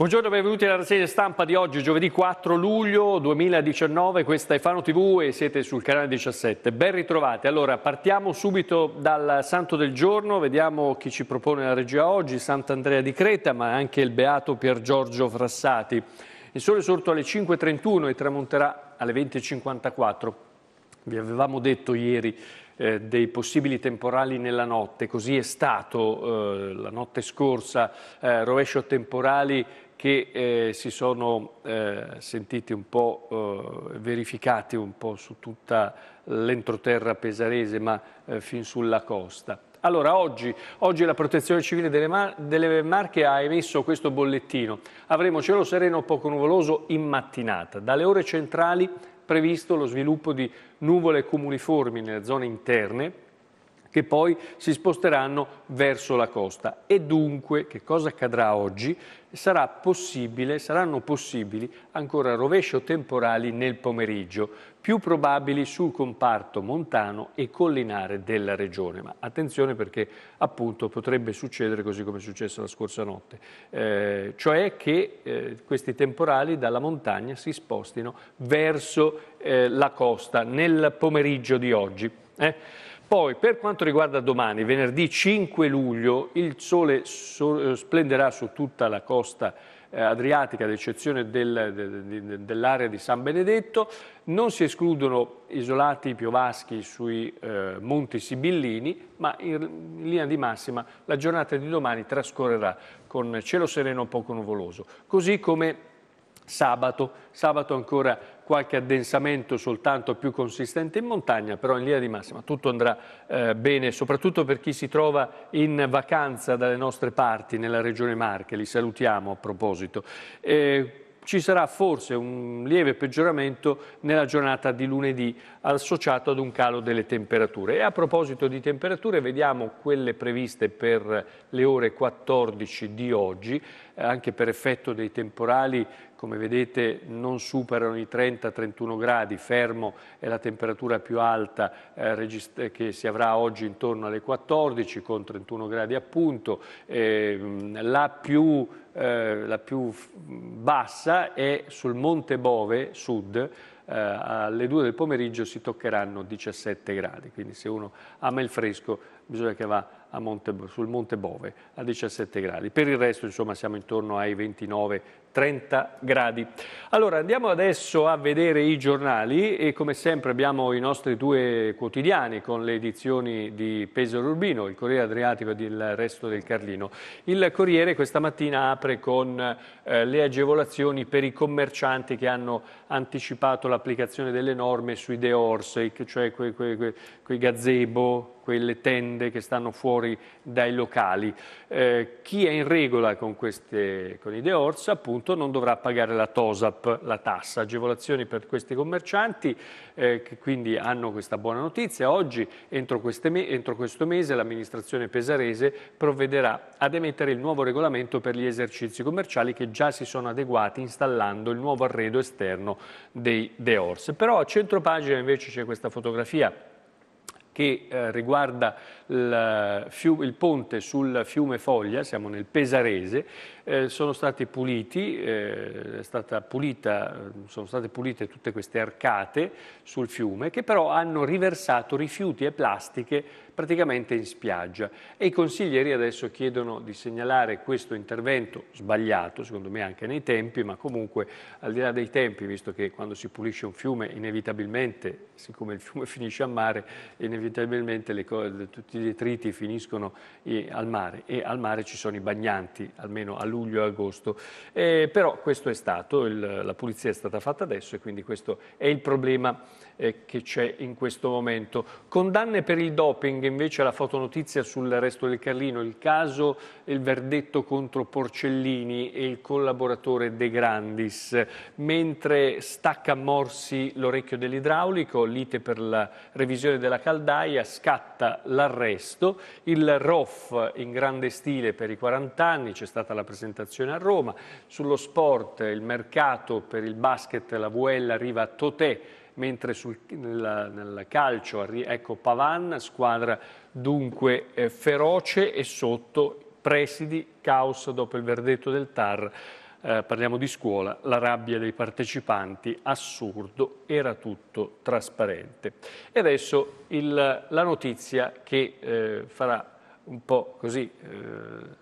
Buongiorno, e benvenuti alla rassegna stampa di oggi, giovedì 4 luglio 2019, questa è Fano TV e siete sul canale 17. Ben ritrovati. Allora, partiamo subito dal santo del giorno, vediamo chi ci propone la regia oggi, Sant'Andrea di Creta, ma anche il beato Pier Giorgio Frassati. Il sole è sorto alle 5.31 e tramonterà alle 20.54. Vi avevamo detto ieri eh, dei possibili temporali nella notte, così è stato eh, la notte scorsa, eh, rovescio temporali che eh, si sono eh, sentiti un po' eh, verificati un po' su tutta l'entroterra pesarese, ma eh, fin sulla costa. Allora, oggi, oggi la Protezione Civile delle, Mar delle, Marche ha emesso questo bollettino. Avremo cielo sereno poco nuvoloso in mattinata. Dalle ore centrali previsto lo sviluppo di nuvole cumuliformi nelle zone interne, che poi si sposteranno verso la costa. E dunque, che cosa accadrà oggi? Sarà possibile, saranno possibili ancora rovescio temporali nel pomeriggio, più probabili sul comparto montano e collinare della regione. Ma attenzione perché appunto potrebbe succedere così come è successo la scorsa notte, eh, cioè che eh, questi temporali dalla montagna si spostino verso eh, la costa nel pomeriggio di oggi. Eh? Poi, per quanto riguarda domani, venerdì 5 luglio, il sole eh, splenderà su tutta la costa eh, adriatica, ad eccezione del, de, de, dell'area di San Benedetto. Non si escludono isolati piovaschi sui eh, monti Sibillini, ma in, in linea di massima la giornata di domani trascorrerà con cielo sereno poco nuvoloso. Così come sabato, sabato ancora qualche addensamento soltanto più consistente in montagna, però in linea di massima tutto andrà eh, bene, soprattutto per chi si trova in vacanza dalle nostre parti, nella regione Marche, li salutiamo a proposito. Eh, ci sarà forse un lieve peggioramento nella giornata di lunedì associato ad un calo delle temperature. E a proposito di temperature vediamo quelle previste per le ore 14 di oggi, eh, anche per effetto dei temporali come vedete non superano i 30-31 gradi, fermo è la temperatura più alta eh, che si avrà oggi intorno alle 14 con 31 gradi appunto, eh, la, più, eh, la più bassa è sul Monte Bove Sud, eh, alle 2 del pomeriggio si toccheranno 17 gradi, quindi se uno ama il fresco bisogna che va a Monte, sul Monte Bove a 17 gradi. Per il resto insomma, siamo intorno ai 29-30 gradi. Allora andiamo adesso a vedere i giornali e come sempre abbiamo i nostri due quotidiani con le edizioni di Pesaro Urbino, il Corriere Adriatico ed il resto del Carlino. Il Corriere questa mattina apre con eh, le agevolazioni per i commercianti che hanno anticipato l'applicazione delle norme sui dehors, cioè quei, quei, quei, quei gazebo, quelle tende che stanno fuori fuori dai locali. Eh, chi è in regola con, queste, con i Deors appunto non dovrà pagare la TOSAP, la tassa, agevolazioni per questi commercianti eh, che quindi hanno questa buona notizia. Oggi, entro, me, entro questo mese, l'amministrazione pesarese provvederà ad emettere il nuovo regolamento per gli esercizi commerciali che già si sono adeguati installando il nuovo arredo esterno dei Deors. Però a centro pagina invece c'è questa fotografia che eh, riguarda il, ponte sul fiume Foglia, siamo nel Pesarese, eh, sono stati puliti, eh, pulita, sono state pulite tutte queste arcate sul fiume che però hanno riversato rifiuti e plastiche praticamente in spiaggia e i consiglieri adesso chiedono di segnalare questo intervento sbagliato, secondo me anche nei tempi, ma comunque al di là dei tempi, visto che quando si pulisce un fiume inevitabilmente, siccome il fiume finisce a mare, inevitabilmente tutti i detriti finiscono eh, al mare e al mare ci sono i bagnanti, almeno a luglio e agosto. Eh, però questo è stato, il, la pulizia è stata fatta adesso e quindi questo è il problema eh, che c'è in questo momento. Condanne per il doping invece la fotonotizia sul resto del Carlino, il caso e il verdetto contro Porcellini e il collaboratore De Grandis, mentre stacca a morsi l'orecchio dell'idraulico, lite per la revisione della caldaia, scatta l'arresto, il ROF in grande stile per i 40 anni, c'è stata la presentazione a Roma, sullo sport, il mercato per il basket, la VL arriva a Totè, mentre sul, nel, nel, calcio ecco Pavan, squadra dunque eh, feroce e sotto presidi, caos dopo il verdetto del TAR. Eh, parliamo di scuola, la rabbia dei partecipanti, assurdo, era tutto trasparente. E adesso il, la notizia che eh, farà un po' così eh,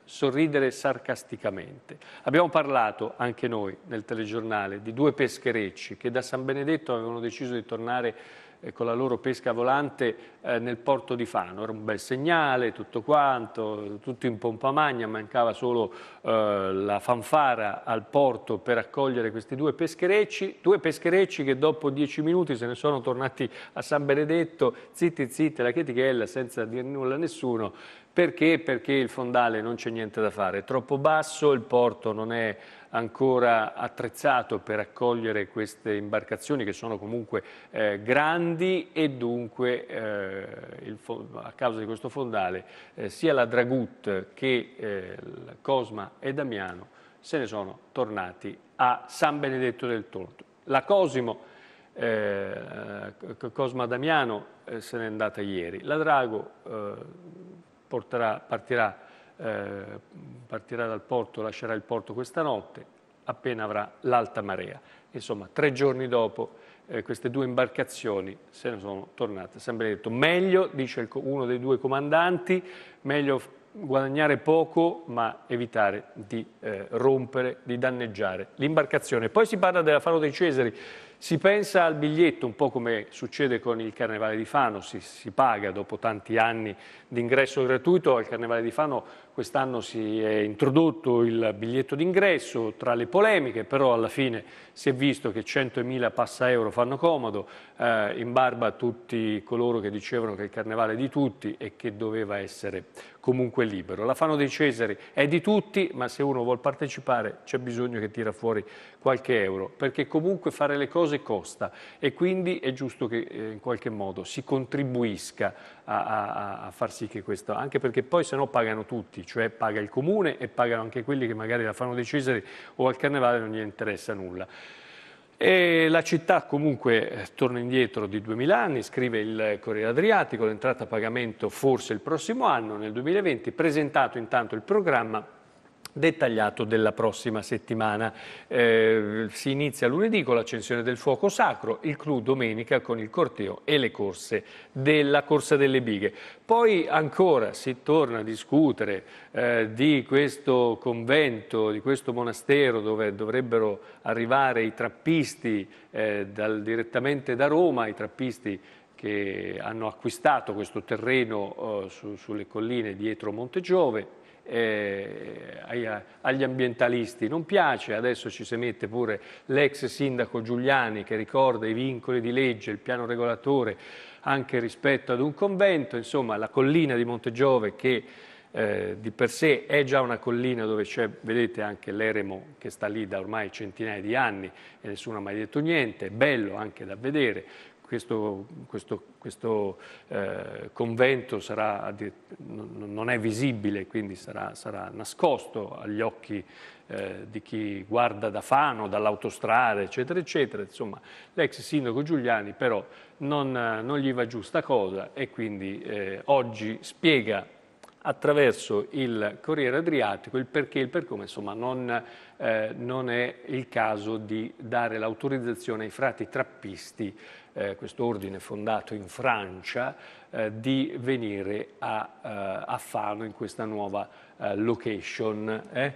sorridere sarcasticamente. Abbiamo parlato anche noi nel telegiornale di due pescherecci che da San Benedetto avevano deciso di tornare eh, con la loro pesca volante eh, nel porto di Fano. Era un bel segnale, tutto quanto, tutto in pompa magna, mancava solo eh, la fanfara al porto per accogliere questi due pescherecci, due pescherecci che dopo dieci minuti se ne sono tornati a San Benedetto, zitti zitti, la chetichella, senza dire nulla a nessuno, perché? Perché il fondale non c'è niente da fare, è troppo basso, il porto non è ancora attrezzato per accogliere queste imbarcazioni che sono comunque eh, grandi e dunque eh, il, a causa di questo fondale eh, sia la Dragut che eh, Cosma e Damiano se ne sono tornati a San Benedetto del Torto. La Cosimo, eh, Cosma Damiano eh, se n'è andata ieri, la Drago porterà, partirà, eh, partirà dal porto, lascerà il porto questa notte, appena avrà l'alta marea. Insomma, tre giorni dopo eh, queste due imbarcazioni se ne sono tornate. Sempre detto, meglio, dice il, uno dei due comandanti, meglio guadagnare poco ma evitare di eh, rompere, di danneggiare l'imbarcazione. Poi si parla della Fano dei Cesari, si pensa al biglietto, un po' come succede con il Carnevale di Fano, si, si paga dopo tanti anni di ingresso gratuito, al Carnevale di Fano quest'anno si è introdotto il biglietto d'ingresso, tra le polemiche, però alla fine si è visto che 100.000 passa euro fanno comodo, eh, in barba a tutti coloro che dicevano che il Carnevale è di tutti e che doveva essere comunque libero. La Fano dei Cesari è di tutti, ma se uno vuole partecipare c'è bisogno che tira fuori qualche euro, perché comunque fare le cose costa e quindi è giusto che eh, in qualche modo si contribuisca a, a, a, far sì che questo, anche perché poi se no pagano tutti, cioè paga il comune e pagano anche quelli che magari la Fano dei Cesari o al Carnevale non gli interessa nulla. E la città comunque eh, torna indietro di 2000 anni, scrive il Corriere Adriatico, l'entrata a pagamento forse il prossimo anno, nel 2020, presentato intanto il programma dettagliato della prossima settimana. Eh, si inizia lunedì con l'accensione del fuoco sacro, il clou domenica con il corteo e le corse della Corsa delle Bighe. Poi ancora si torna a discutere eh, di questo convento, di questo monastero dove dovrebbero arrivare i trappisti eh, dal, direttamente da Roma, i trappisti che hanno acquistato questo terreno eh, su, sulle colline dietro Monte Giove eh, agli ambientalisti non piace, adesso ci si mette pure l'ex sindaco Giuliani che ricorda i vincoli di legge, il piano regolatore anche rispetto ad un convento, insomma la collina di Montegiove che eh, di per sé è già una collina dove c'è, vedete anche l'eremo che sta lì da ormai centinaia di anni e nessuno ha mai detto niente, è bello anche da vedere, questo, questo, questo eh, convento sarà, non è visibile, quindi sarà, sarà nascosto agli occhi eh, di chi guarda da Fano, dall'autostrada, eccetera, eccetera. Insomma, l'ex sindaco Giuliani però non, non gli va giù sta cosa e quindi eh, oggi spiega attraverso il Corriere Adriatico il perché e il per come, insomma, non, eh, non è il caso di dare l'autorizzazione ai frati trappisti eh, questo ordine fondato in Francia, eh, di venire a, eh, a, Fano in questa nuova eh, location. Eh.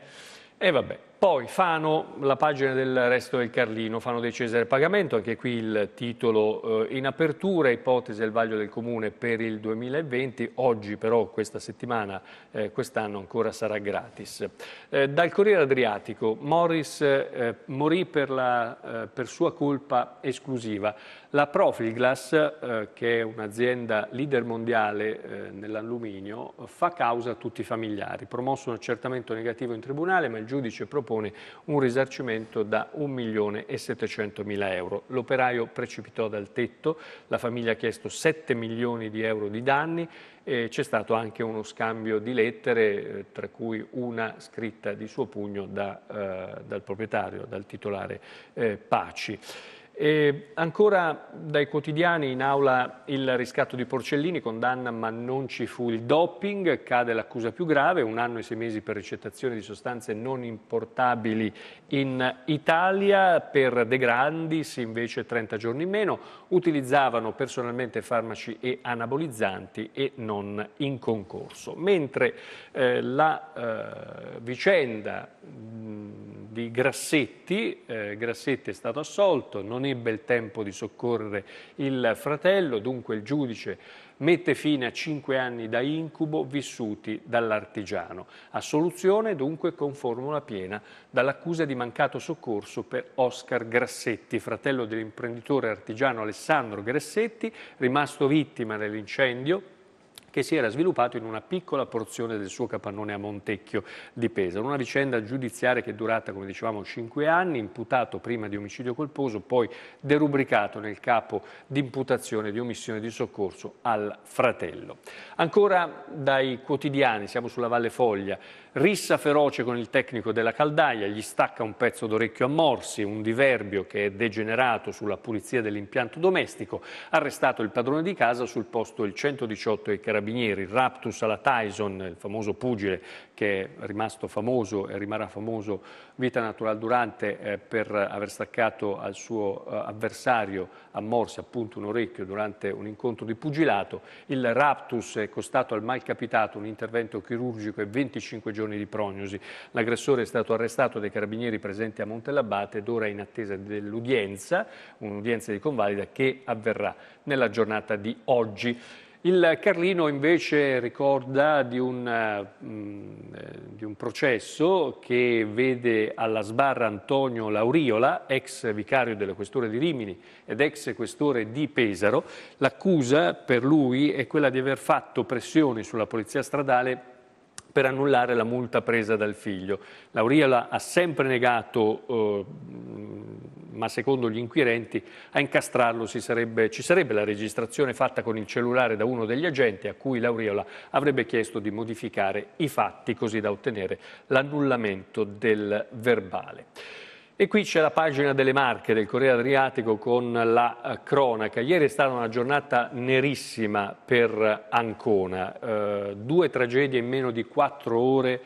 E vabbè, poi Fano, la pagina del resto del Carlino, Fano dei Cesare Pagamento, anche qui il titolo eh, in apertura, ipotesi al vaglio del Comune per il 2020, oggi però questa settimana, eh, quest'anno ancora sarà gratis. Eh, dal Corriere Adriatico, Morris eh, morì per, la, eh, per, sua colpa esclusiva. La Profilglass, eh, che è un'azienda leader mondiale nell'alluminio, fa causa a tutti i familiari. Promosso un accertamento negativo in tribunale, ma il giudice propone propone un risarcimento da 1.700.000 euro. L'operaio precipitò dal tetto, la famiglia ha chiesto 7 milioni di euro di danni e c'è stato anche uno scambio di lettere, eh, tra cui una scritta di suo pugno da, eh, dal proprietario, dal titolare eh, Paci. E ancora dai quotidiani in aula il riscatto di Porcellini, condanna ma non ci fu il doping, cade l'accusa più grave, un anno e sei mesi per ricettazione di sostanze non importabili in Italia, per De Grandis invece 30 giorni in meno, utilizzavano personalmente farmaci e anabolizzanti e non in concorso. Mentre eh, la eh, vicenda mh, di Grassetti, eh, Grassetti è stato assolto, non non ebbe il tempo di soccorrere il fratello, dunque il giudice mette fine a cinque anni da incubo vissuti dall'artigiano. Assoluzione dunque con formula piena dall'accusa di mancato soccorso per Oscar Grassetti, fratello dell'imprenditore artigiano Alessandro Grassetti, rimasto vittima dell'incendio che si era sviluppato in una piccola porzione del suo capannone a Montecchio di Pesaro. Una vicenda giudiziaria che è durata, come dicevamo, cinque anni, imputato prima di omicidio colposo, poi derubricato nel capo di imputazione di omissione di soccorso al fratello. Ancora dai quotidiani, siamo sulla Valle Foglia, Rissa feroce con il tecnico della caldaia, gli stacca un pezzo d'orecchio a morsi, un diverbio che è degenerato sulla pulizia dell'impianto domestico. Arrestato il padrone di casa, sul posto il 118 e i carabinieri, il raptus alla Tyson, il famoso pugile che è rimasto famoso e rimarrà famoso vita natural durante eh, per aver staccato al suo eh, avversario a morsi appunto un orecchio durante un incontro di pugilato. Il raptus è costato al mal capitato un intervento chirurgico e 25 giorni giorni di prognosi. L'aggressore è stato arrestato dai carabinieri presenti a Montellabate ed ora è in attesa dell'udienza, un'udienza di convalida che avverrà nella giornata di oggi. Il Carlino invece ricorda di un, eh, di un, processo che vede alla sbarra Antonio Lauriola, ex vicario della questura di Rimini ed ex questore di Pesaro. L'accusa per lui è quella di aver fatto pressioni sulla polizia stradale per annullare la multa presa dal figlio. Lauriola ha sempre negato, eh, ma secondo gli inquirenti, a incastrarlo sarebbe, ci sarebbe la registrazione fatta con il cellulare da uno degli agenti a cui Lauriola avrebbe chiesto di modificare i fatti così da ottenere l'annullamento del verbale. E qui c'è la pagina delle Marche del Corriere Adriatico con la eh, cronaca. Ieri è stata una giornata nerissima per eh, Ancona, eh, due tragedie in meno di quattro ore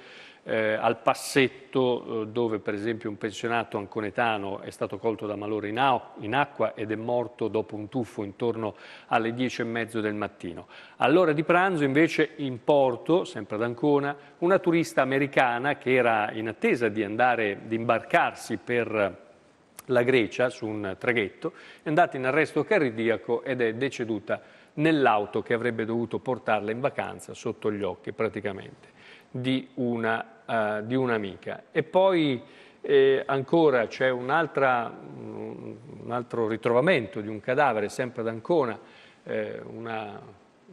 eh, al passetto eh, dove per esempio un pensionato anconetano è stato colto da malore in, a- in acqua ed è morto dopo un tuffo intorno alle dieci e mezzo del mattino. All'ora di pranzo invece in porto, sempre ad Ancona, una turista americana che era in attesa di andare, di imbarcarsi per la Grecia su un traghetto, è andata in arresto cardiaco ed è deceduta nell'auto che avrebbe dovuto portarla in vacanza sotto gli occhi praticamente di, una, uh, di un'amica. E poi eh, ancora c'è un, un altro ritrovamento di un cadavere, sempre ad Ancona, eh, una,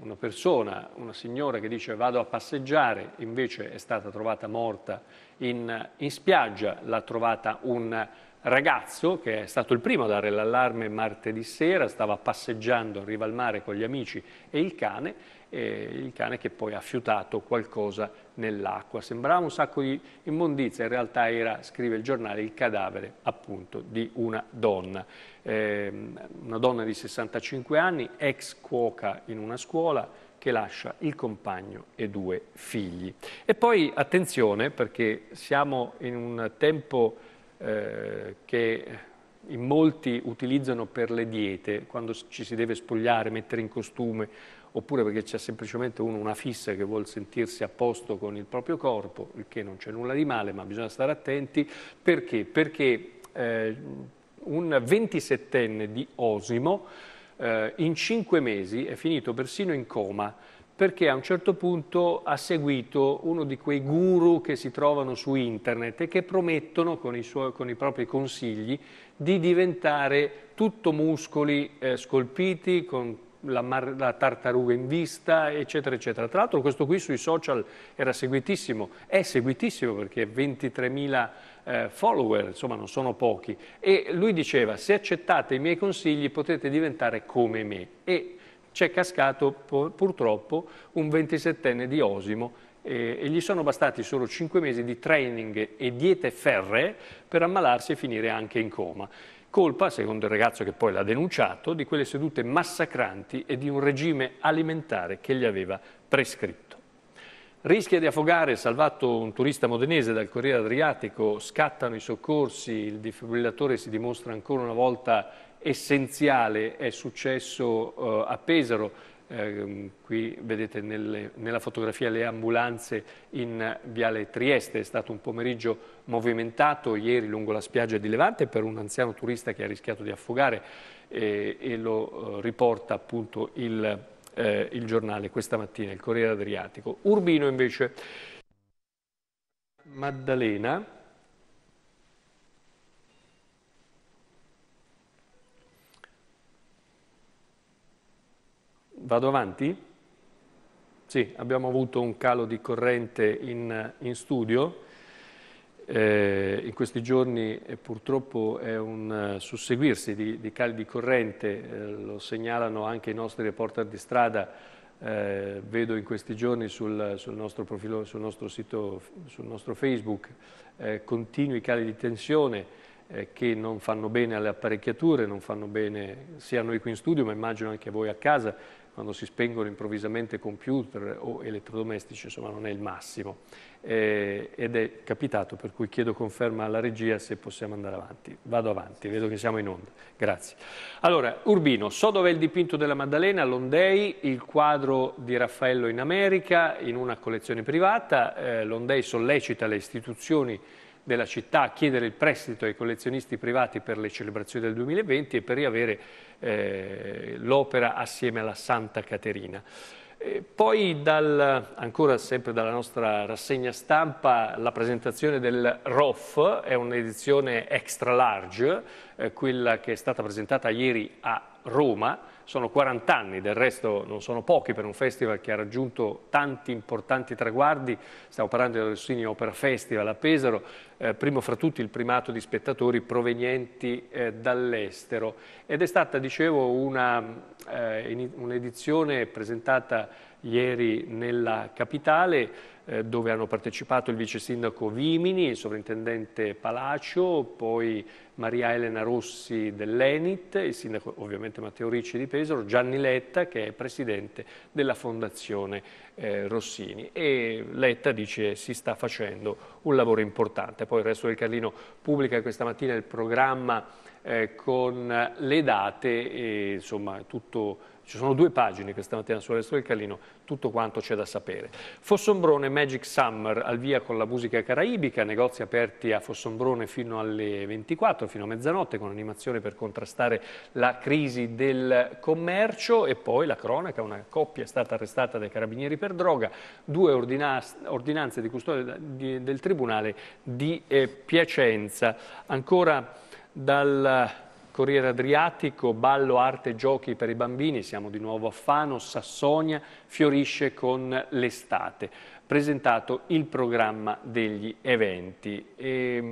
una persona, una signora che dice vado a passeggiare, invece è stata trovata morta in, in spiaggia, l'ha trovata un ragazzo che è stato il primo a dare l'allarme martedì sera, stava passeggiando in riva al mare con gli amici e il cane, e il cane che poi ha fiutato qualcosa nell'acqua. Sembrava un sacco di immondizia, in realtà era, scrive il giornale, il cadavere appunto di una donna. Eh, una donna di 65 anni, ex cuoca in una scuola, che lascia il compagno e due figli. E poi attenzione perché siamo in un tempo eh, che in molti utilizzano per le diete, quando ci si deve spogliare, mettere in costume, oppure perché c'è semplicemente uno una fissa che vuole sentirsi a posto con il proprio corpo, il che non c'è nulla di male, ma bisogna stare attenti. Perché? Perché eh, un 27enne di Osimo eh, in 5 mesi è finito persino in coma, perché a un certo punto ha seguito uno di quei guru che si trovano su internet e che promettono con i, suoi, con i propri consigli di diventare tutto muscoli eh, scolpiti con la, la, tartaruga in vista, eccetera, eccetera. Tra l'altro questo qui sui social era seguitissimo, è seguitissimo perché 23.000 eh, follower, insomma non sono pochi, e lui diceva se accettate i miei consigli potete diventare come me. E c'è cascato purtroppo un 27enne di Osimo eh, e gli sono bastati solo 5 mesi di training e diete ferree per ammalarsi e finire anche in coma. Colpa, secondo il ragazzo che poi l'ha denunciato, di quelle sedute massacranti e di un regime alimentare che gli aveva prescritto. Rischia di affogare, salvato un turista modenese dal Corriere Adriatico, scattano i soccorsi, il defibrillatore si dimostra ancora una volta essenziale, è successo eh, a Pesaro, eh, qui vedete nelle, nella fotografia le ambulanze in Viale Trieste, è stato un pomeriggio movimentato ieri lungo la spiaggia di Levante per un anziano turista che ha rischiato di affogare eh, e lo eh, riporta appunto il eh, il giornale questa mattina, il Corriere Adriatico. Urbino invece, Maddalena, vado avanti? Sì, abbiamo avuto un calo di corrente in, in studio. Eh, in questi giorni eh, purtroppo è un uh, susseguirsi di, di, cali di corrente, eh, lo segnalano anche i nostri reporter di strada, eh, vedo in questi giorni sul, sul, nostro profilo, sul nostro sito, sul nostro Facebook, eh, continui cali di tensione che non fanno bene alle apparecchiature, non fanno bene sia a noi qui in studio ma immagino anche a voi a casa, quando si spengono improvvisamente computer o elettrodomestici, insomma non è il massimo. Eh, ed è capitato, per cui chiedo conferma alla regia se possiamo andare avanti. Vado avanti, vedo che siamo in onda. Grazie. Allora, Urbino, so dov'è il dipinto della Maddalena, Londei, il quadro di Raffaello in America, in una collezione privata. Eh, Londei sollecita le istituzioni della città a chiedere il prestito ai collezionisti privati per le celebrazioni del 2020 e per riavere eh, l'opera assieme alla Santa Caterina. Eh, poi dal, ancora sempre dalla nostra rassegna stampa la presentazione del ROF, è un'edizione extra large, eh, quella che è stata presentata ieri a Roma, sono 40 anni, del resto non sono pochi per un festival che ha raggiunto tanti importanti traguardi, stiamo parlando del Rossini Opera Festival a Pesaro, eh, primo fra tutti il primato di spettatori provenienti eh, dall'estero. Ed è stata, dicevo, eh, un'edizione eh, un presentata ieri nella capitale eh, dove hanno partecipato il vice sindaco Vimini, il sovrintendente Palacio, poi Maria Elena Rossi dell'Enit, il sindaco ovviamente Matteo Ricci di Pesaro, Gianni Letta che è presidente della fondazione eh, Rossini e Letta dice si sta facendo un lavoro importante. Poi il resto del Carlino pubblica questa mattina il programma eh, con le date e insomma tutto ci sono due pagine questa mattina sulla storia del Carlino, tutto quanto c'è da sapere. Fossombrone Magic Summer, al via con la musica caraibica, negozi aperti a Fossombrone fino alle 24, fino a mezzanotte, con animazione per contrastare la crisi del commercio e poi la cronaca, una coppia è stata arrestata dai carabinieri per droga, due ordinanze di custodia del Tribunale di eh, Piacenza. Ancora dal Corriere Adriatico, ballo, arte e giochi per i bambini, siamo di nuovo a Fano, Sassonia, fiorisce con l'estate presentato il programma degli eventi. E, ehm,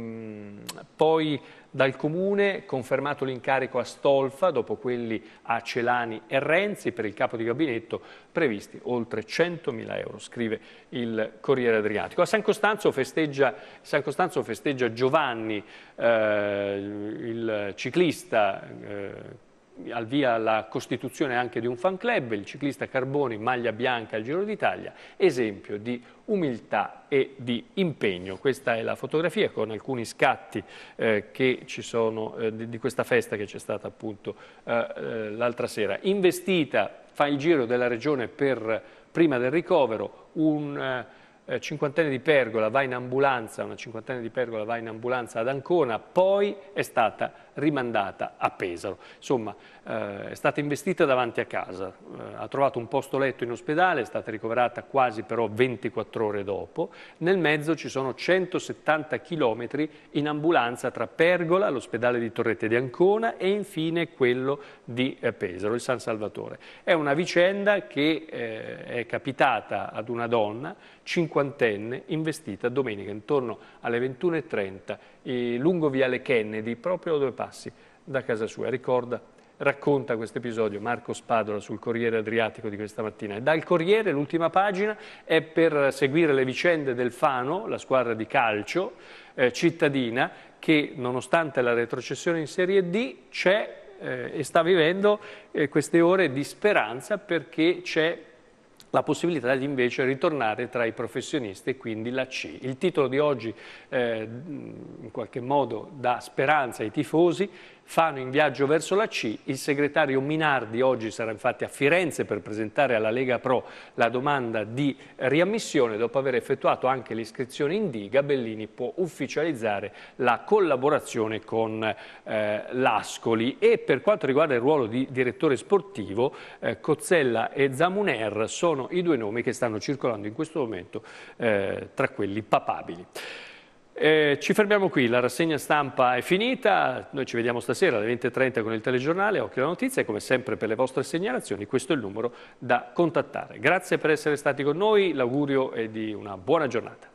mh, poi dal Comune confermato l'incarico a Stolfa, dopo quelli a Celani e Renzi, per il capo di gabinetto previsti oltre 100.000 euro, scrive il Corriere Adriatico. A San Costanzo festeggia, San Costanzo festeggia Giovanni, eh, il ciclista eh, al via la costituzione anche di un fan club, il ciclista Carboni, maglia bianca al Giro d'Italia, esempio di umiltà e di impegno. Questa è la fotografia con alcuni scatti eh, sono, eh, di, di, questa festa che c'è stata appunto eh, eh, l'altra sera. Investita, fa il giro della regione per, prima del ricovero, un eh, eh, cinquantenne di Pergola va in ambulanza, una cinquantenne di Pergola va in ambulanza ad Ancona, poi è stata rimandata a Pesaro. Insomma, eh, è stata investita davanti a casa, eh, ha trovato un posto letto in ospedale, è stata ricoverata quasi però 24 ore dopo. Nel mezzo ci sono 170 chilometri in ambulanza tra Pergola, l'ospedale di Torrette di Ancona e infine quello di eh, Pesaro, il San Salvatore. È una vicenda che eh, è capitata ad una donna cinquantenne investita domenica intorno alle 21.30 eh, lungo viale Kennedy, proprio a due passi da casa sua. Ricorda, racconta questo episodio Marco Spadola sul Corriere Adriatico di questa mattina. dal Corriere l'ultima pagina è per seguire le vicende del Fano, la squadra di calcio eh, cittadina, che nonostante la retrocessione in Serie D c'è eh, e sta vivendo eh, queste ore di speranza perché c'è la possibilità di invece ritornare tra i professionisti e quindi la C. Il titolo di oggi eh, in qualche modo dà speranza ai tifosi, fanno in viaggio verso la C. Il segretario Minardi oggi sarà infatti a Firenze per presentare alla Lega Pro la domanda di riammissione. Dopo aver effettuato anche l'iscrizione in Diga, Bellini può ufficializzare la collaborazione con eh, l'Ascoli. E per quanto riguarda il ruolo di direttore sportivo, eh, Cozzella e Zamuner sono i due nomi che stanno circolando in questo momento eh, tra quelli papabili. Eh, ci fermiamo qui, la rassegna stampa è finita, noi ci vediamo stasera alle 20.30 con il telegiornale, occhio alla notizia e come sempre per le vostre segnalazioni questo è il numero da contattare. Grazie per essere stati con noi, l'augurio è di una buona giornata.